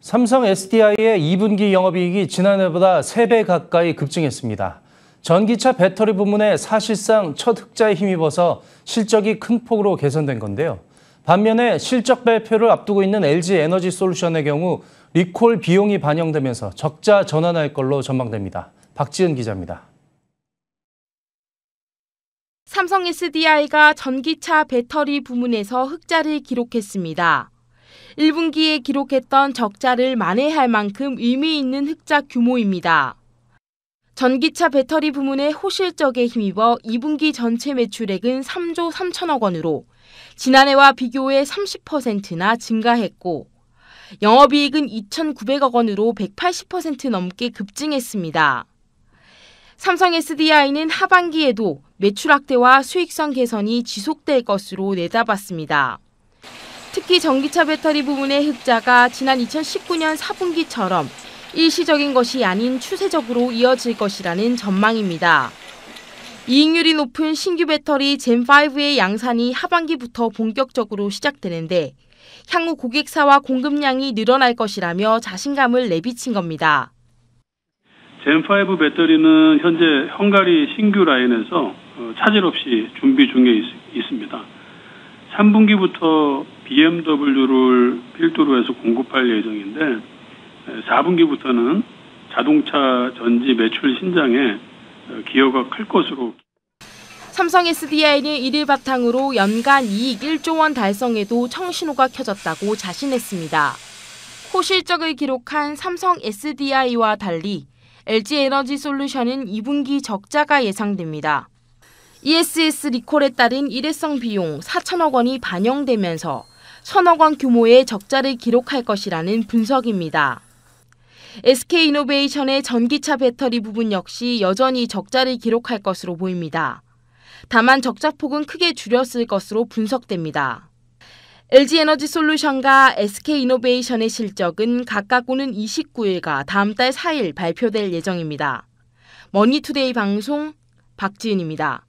삼성 SDI의 2분기 영업이익이 지난해보다 3배 가까이 급증했습니다. 전기차 배터리 부문에 사실상 첫 흑자에 힘입어서 실적이 큰 폭으로 개선된 건데요. 반면에 실적 발표를 앞두고 있는 LG 에너지 솔루션의 경우 리콜 비용이 반영되면서 적자 전환할 걸로 전망됩니다. 박지은 기자입니다. 삼성 SDI가 전기차 배터리 부문에서 흑자를 기록했습니다. 1분기에 기록했던 적자를 만회할 만큼 의미 있는 흑자 규모입니다. 전기차 배터리 부문의 호실적에 힘입어 2분기 전체 매출액은 3조 3천억 원으로 지난해와 비교해 30%나 증가했고 영업이익은 2,900억 원으로 180% 넘게 급증했습니다. 삼성 SDI는 하반기에도 매출 확대와 수익성 개선이 지속될 것으로 내다봤습니다. 특히 전기차 배터리 부문의 흑자가 지난 2019년 4분기처럼 일시적인 것이 아닌 추세적으로 이어질 것이라는 전망입니다. 이익률이 높은 신규 배터리 젠5의 양산이 하반기부터 본격적으로 시작되는데 향후 고객사와 공급량이 늘어날 것이라며 자신감을 내비친 겁니다. 젠5 배터리는 현재 헝가리 신규 라인에서 어, 차질 없이 준비 중에 있, 습니다 3분기부터 BMW를 필두로 해서 공급할 예정인데 4분기부터는 자동차 전지 매출 신장에 어, 기여가 클 것으로 삼성 SDI는 이를 바탕으로 연간 이익 1조 원 달성에도 청신호가 켜졌다고 자신했습니다. 호실적을 기록한 삼성 SDI와 달리 LG 에너지 솔루션은 2분기 적자가 예상됩니다. ESS 리콜에 따른 일회성 비용 4천억 원이 반영되면서 천억 원 규모의 적자를 기록할 것이라는 분석입니다. SK이노베이션의 전기차 배터리 부분 역시 여전히 적자를 기록할 것으로 보입니다. 다만 적자폭은 크게 줄였을 것으로 분석됩니다. LG에너지솔루션과 SK이노베이션의 실적은 각각 오는 29일과 다음 달 4일 발표될 예정입니다. 머니투데이 방송 박지은입니다.